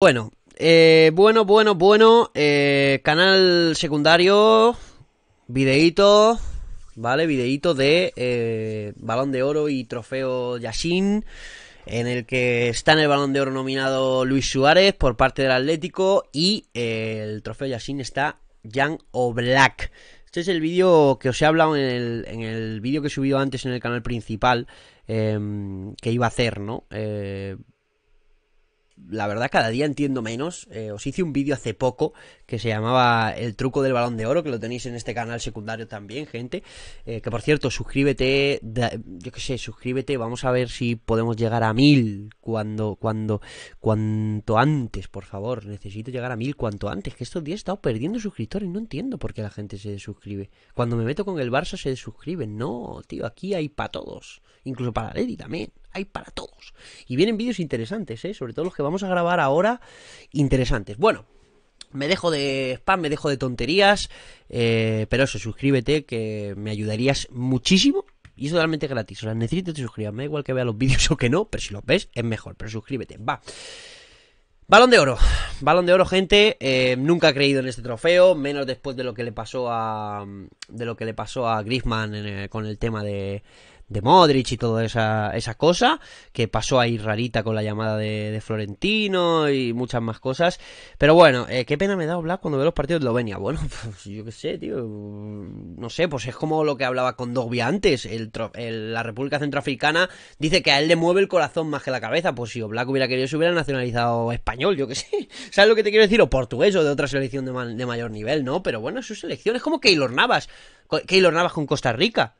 Eh, bueno, bueno, bueno, bueno. Eh, canal secundario, videíto, ¿vale? Videíto de eh, Balón de Oro y Trofeo Yashin, en el que está en el Balón de Oro nominado Luis Suárez por parte del Atlético y el Trofeo Yashin está Jan O'Black. Este es el vídeo que os he hablado en el, en el vídeo que he subido antes en el canal principal em, que iba a hacer, ¿no? la verdad cada día entiendo menos. Eh, os hice un vídeo hace poco que se llamaba El truco del balón de oro, que lo tenéis en este canal secundario también, gente. Eh, que por cierto, suscríbete, yo qué sé, suscríbete, vamos a ver si podemos llegar a mil cuando, cuando, cuanto antes, por favor. Necesito llegar a mil cuanto antes, que estos días he estado perdiendo suscriptores, no entiendo por qué la gente se suscribe. Cuando me meto con el Barça se suscriben, no, tío, aquí hay para todos, incluso para Lady también hay para todos. Y vienen vídeos interesantes, ¿eh? sobre todo los que vamos a grabar ahora, interesantes. Bueno, me dejo de spam, me dejo de tonterías, eh, pero eso, suscríbete que me ayudarías muchísimo. Y es totalmente gratis. O sea, necesito que te suscribas. Me da igual que vea los vídeos o que no, pero si los ves es mejor. Pero suscríbete, va. Balón de oro, balón de oro, gente. Eh, nunca he creído en este trofeo, menos después de lo que le pasó a de lo que le pasó a Griezmann eh, con el tema de, de Modric y toda esa, cosa que pasó ahí rarita con la llamada de, Florentino y muchas más cosas. Pero bueno, eh, qué pena me da hablar cuando veo los partidos de Eslovenia. Bueno, pues yo qué sé, tío. Mm, no sé, pues es como lo que hablaba con Dogby antes. la República Centroafricana dice que a él le mueve el corazón más que la cabeza. Pues si Oblak hubiera querido, se hubiera nacionalizado español, yo qué sé. ¿Sabes lo que te quiero decir? O portugués o de otra selección de, mayor nivel, ¿no? Pero bueno, su selección es como Keylor Navas. Keylor Navas con Costa Rica.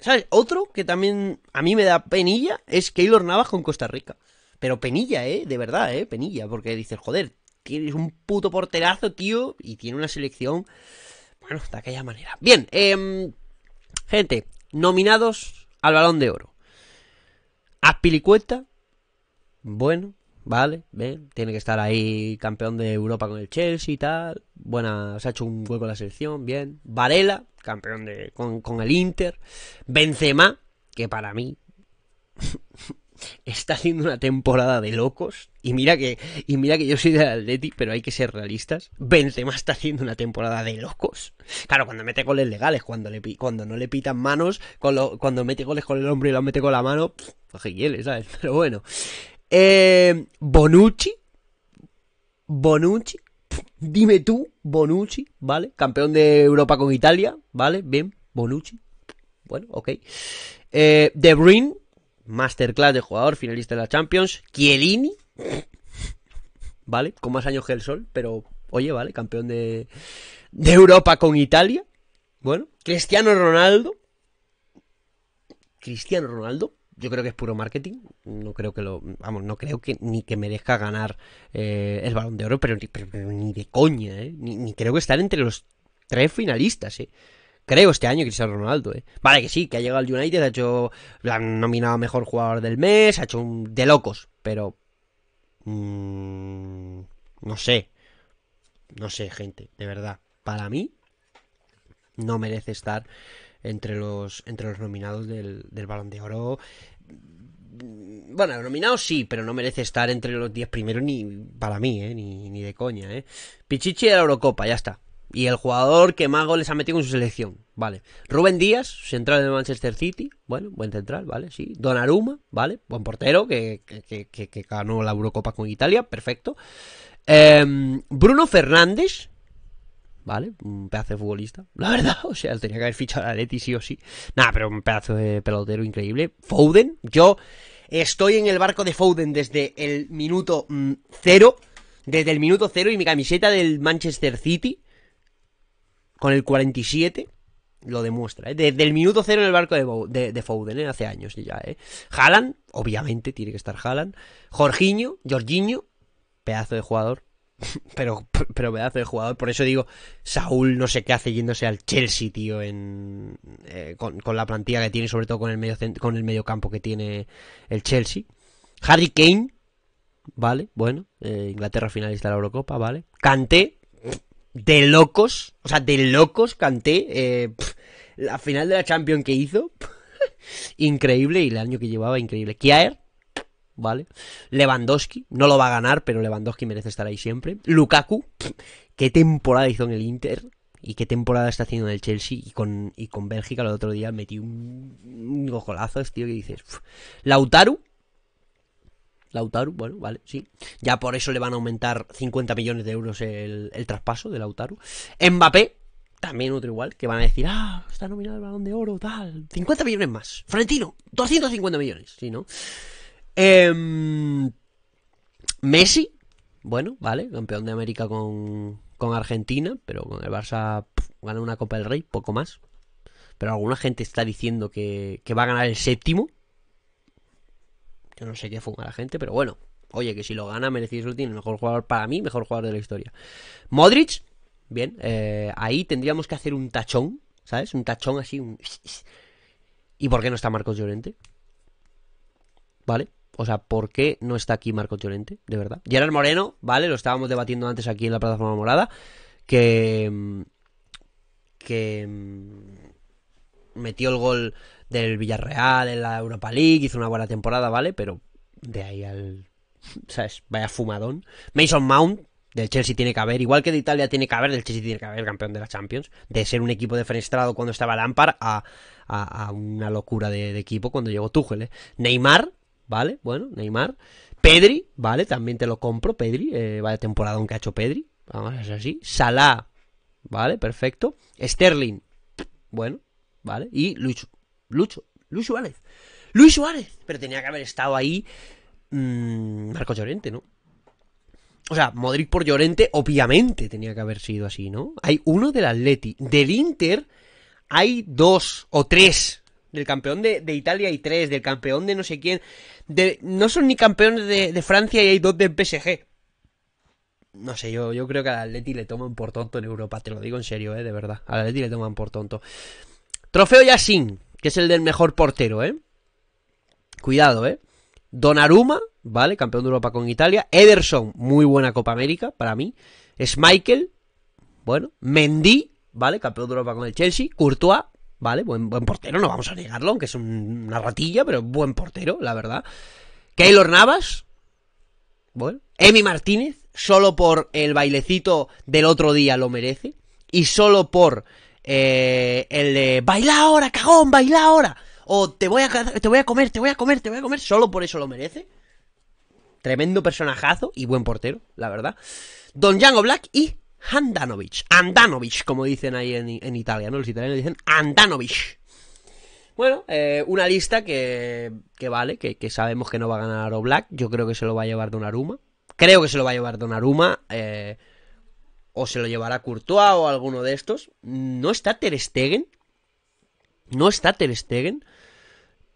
¿Sabes? Otro que también a mí me da penilla es Keylor Navas con Costa Rica. Pero penilla, ¿eh? De verdad, ¿eh? Penilla. Porque dices, joder, tienes un puto porterazo, tío. Y tiene una selección. Bueno, de aquella manera. Bien, em, gente, nominados al balón de oro. Aspilicueta. Bueno, Vale, bien. Tiene que estar ahí campeón de Europa con el Chelsea y tal. Buena, se ha hecho un hueco en la selección, bien. Varela, campeón de, con, con el Inter. Benzema, que para mí está haciendo una temporada de locos. Y mira que, y mira que yo soy del Atleti, pero hay que ser realistas. Benzema está haciendo una temporada de locos. Claro, cuando mete goles legales, cuando, le, cuando no le pitan manos, cuando, cuando mete goles con el hombre y lo mete con la mano, pues, ¿sabes? Pero bueno, eh, Bonucci. Bonucci. dime tú, Bonucci, ¿vale? Campeón de Europa con Italia, ¿vale? Bien, Bonucci. Bueno, ok. Eh, de Bruyne, masterclass de jugador, finalista de la Champions. Chiellini, ¿vale? Con más años que el sol, pero oye, ¿vale? Campeón de, de Europa con Italia. Bueno, Cristiano Ronaldo. Cristiano Ronaldo, yo creo que es puro marketing. No creo que lo. Vamos, no creo que ni que merezca ganar eh, el balón de oro, pero, ni de coña, ¿eh? Ni, creo que estar entre los tres finalistas, ¿eh? Creo este año Cristiano Ronaldo, ¿eh? Vale, que sí, que ha llegado al United, ha hecho. La han nominado mejor jugador del mes, ha hecho un. de locos, pero. Mm, no sé. No sé, gente, de verdad. Para mí, no merece estar entre los, entre los nominados del, Balón de Oro. Bueno, nominados sí, pero no merece estar entre los 10 primeros ni para mí, eh, ni, de coña. ¿eh? Pichichi de la Eurocopa, ya está. Y el jugador que más goles ha metido en su selección. Vale. Rubén Díaz, central de Manchester City. Bueno, buen central, ¿vale? Sí. Donnarumma, ¿vale? Buen portero que, ganó la Eurocopa con Italia. Perfecto. Em, Bruno Fernández, ¿vale? Un pedazo de futbolista, la verdad, o sea, tenía que haber fichado a Leti sí o sí. Nada, pero un pedazo de pelotero increíble. Foden, yo estoy en el barco de Foden desde el minuto mm, cero, desde el minuto cero y mi camiseta del Manchester City con el 47 lo demuestra, ¿eh? Desde el minuto cero en el barco de, de, Foden, ¿eh? Hace años ya, ¿eh? Haaland, obviamente tiene que estar Haaland. Jorginho, Jorginho, pedazo de jugador. pero, pero hace el jugador. Por eso digo, Saúl no sé qué hace yéndose al Chelsea, tío, en, eh, con, la plantilla que tiene, sobre todo con el, medio, con el campo que tiene el Chelsea. Harry Kane, vale, bueno, eh, Inglaterra finalista de la Eurocopa, vale. Canté, de locos, o sea, de locos canté. Eh, la final de la Champions que hizo, increíble, y el año que llevaba, increíble. Kiaer, ¿vale? Lewandowski, no lo va a ganar, pero Lewandowski merece estar ahí siempre. Lukaku, qué temporada hizo en el Inter y qué temporada está haciendo en el Chelsea y con, y con Bélgica el otro día metí un, un Es tío, que dices. Lautaro Lautaro bueno, vale, sí. Ya por eso le van a aumentar 50 millones de euros el, el traspaso de Lautaro Mbappé, también otro igual, que van a decir, ah, está nominado el balón de oro, tal. 50 millones más. Frentino, 250 millones, sí, ¿no? Em, Messi, bueno, vale, campeón de América con, Argentina, pero con el Barça gana una Copa del Rey, poco más. Pero alguna gente está diciendo que, va a ganar el séptimo. Yo no sé qué fuma la gente, pero bueno. Oye, que si lo gana, merecido lo el Mejor jugador para mí, mejor jugador de la historia. Modric, bien. Eh, ahí tendríamos que hacer un tachón, ¿sabes? Un tachón así. Un... ¿Y por qué no está Marcos Llorente? ¿Vale? O sea, ¿por qué no está aquí Marco Llorente? De verdad. Gerard Moreno, ¿vale? Lo estábamos debatiendo antes aquí en la plataforma morada. Que. Que. Mm, metió el gol del Villarreal en la Europa League. Hizo una buena temporada, ¿vale? Pero de ahí al. ¿Sabes? Vaya fumadón. Mason Mount, del Chelsea tiene que haber, igual que de Italia tiene que haber, del Chelsea tiene que haber el campeón de la Champions, de ser un equipo defenestrado cuando estaba Lampard a, a, una locura de, equipo cuando llegó Tuchel. ¿eh? Neymar, ¿vale? Bueno, Neymar. Pedri, ¿vale? También te lo compro, Pedri. Eh, vaya temporada aunque ha hecho Pedri. Vamos, a ser así. Salah, ¿vale? Perfecto. Sterling, bueno, ¿vale? Y Lucho. Lucho. Luis Suárez. Luis Suárez. Pero tenía que haber estado ahí mm, Marco Llorente, ¿no? O sea, Modric por Llorente, obviamente tenía que haber sido así, ¿no? Hay uno del Atleti. Del Inter hay dos o tres del campeón de, Italia y tres, del campeón de no sé quién. De, no son ni campeones de, Francia y hay dos del PSG. No sé, yo, yo creo que al Atleti le toman por tonto en Europa, te lo digo en serio, ¿eh? de verdad. la Atleti le toman por tonto. Trofeo Yassin, que es el del mejor portero, ¿eh? Cuidado, ¿eh? Donnarumma, ¿vale? Campeón de Europa con Italia. Ederson, muy buena Copa América para mí. Es Michael, bueno. Mendy, ¿vale? Campeón de Europa con el Chelsea. Courtois, ¿vale? Buen, buen portero, no vamos a negarlo, aunque es una ratilla, pero buen portero, la verdad. Keylor Navas, bueno, Emi Martínez, solo por el bailecito del otro día lo merece, y solo por eh, el de baila ahora, cagón, baila ahora, o te voy, a, te voy a comer, te voy a comer, te voy a comer, solo por eso lo merece. Tremendo personajazo y buen portero, la verdad. Don Django Black y Andanovic, Andanovic, como dicen ahí en, Italia, ¿no? Los italianos dicen Andanovic. Bueno, eh, una lista que, vale, que, sabemos que no va a ganar Black. Yo creo que se lo va a llevar Donnarumma. Creo que se lo va a llevar Donnarumma. Eh, o se lo llevará Courtois o alguno de estos. No está Ter Stegen. No está Ter Stegen.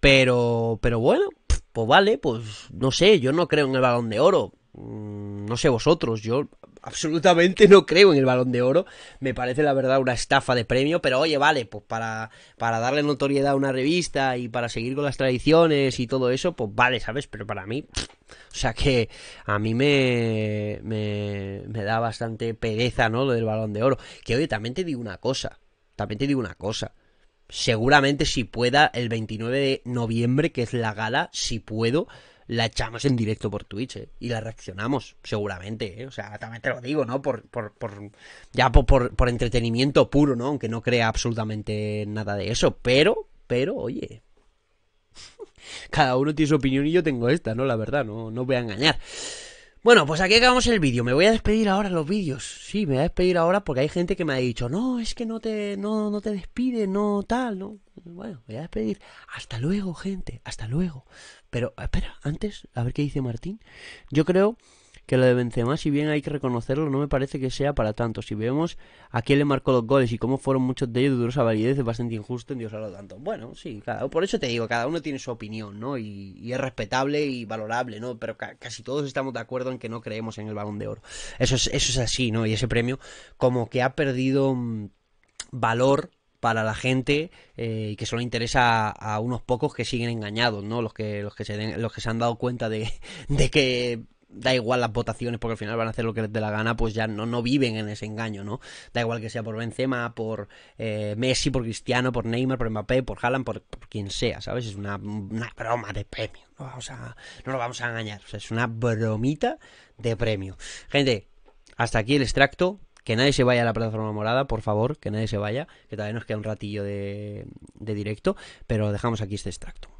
Pero, pero bueno, pues vale, pues no sé, yo no creo en el balón de oro. Mm, no sé vosotros, yo absolutamente no creo en el balón de oro. Me parece la verdad una estafa de premio, pero oye, vale, pues para, para darle notoriedad a una revista y para seguir con las tradiciones y todo eso, pues vale, ¿sabes? Pero para mí, o sea que a mí me, me, me da bastante pereza, ¿no? Lo del balón de oro. Que oye, también te digo una cosa, también te digo una cosa. Seguramente si pueda, el 29 de noviembre, que es la gala, si puedo, la echamos en directo por Twitch eh, y la reaccionamos, seguramente. ¿eh? O sea, también te lo digo, ¿no? Por, por, por ya por, entretenimiento puro, ¿no? Aunque no crea absolutamente nada de eso. Pero, pero, oye. Cada uno tiene su opinión y yo tengo esta, ¿no? La verdad, no, no voy a engañar. Bueno, pues aquí acabamos el vídeo. Me voy a despedir ahora los vídeos. Sí, me voy a despedir ahora porque hay gente que me ha dicho, no, es que no te, no, no te despide, no tal, ¿no? Bueno, me voy a despedir. Hasta luego, gente. Hasta luego. Pero, espera, antes, a ver qué dice Martín. Yo creo que lo de Benzema, si bien hay que reconocerlo, no me parece que sea para tanto. Si vemos a quién le marcó los goles y cómo fueron muchos de ellos de durosa validez, es bastante injusto en Dios a lo tanto. Bueno, sí, claro, por eso te digo, cada uno tiene su opinión, ¿no? Y, es respetable y valorable, ¿no? Pero casi todos estamos de acuerdo en que no creemos en el balón de oro. Eso es, eso es así, ¿no? Y ese premio como que ha perdido mm, valor para la gente eh, y que solo interesa a, unos pocos que siguen engañados, ¿no? Los que, los que, se, los que se han dado cuenta de, que da igual las votaciones porque al final van a hacer lo que les dé la gana, pues ya no, no viven en ese engaño, ¿no? Da igual que sea por Benzema, por eh, Messi, por Cristiano, por Neymar, por Mbappé, por Haaland, por, quien sea, ¿sabes? Es una, broma de premio, no, vamos a, no lo vamos a engañar, es una bromita de premio. Gente, hasta aquí el extracto. Que nadie se vaya a la plataforma morada, por favor, que nadie se vaya, que todavía nos queda un ratillo de, directo, pero dejamos aquí este extracto.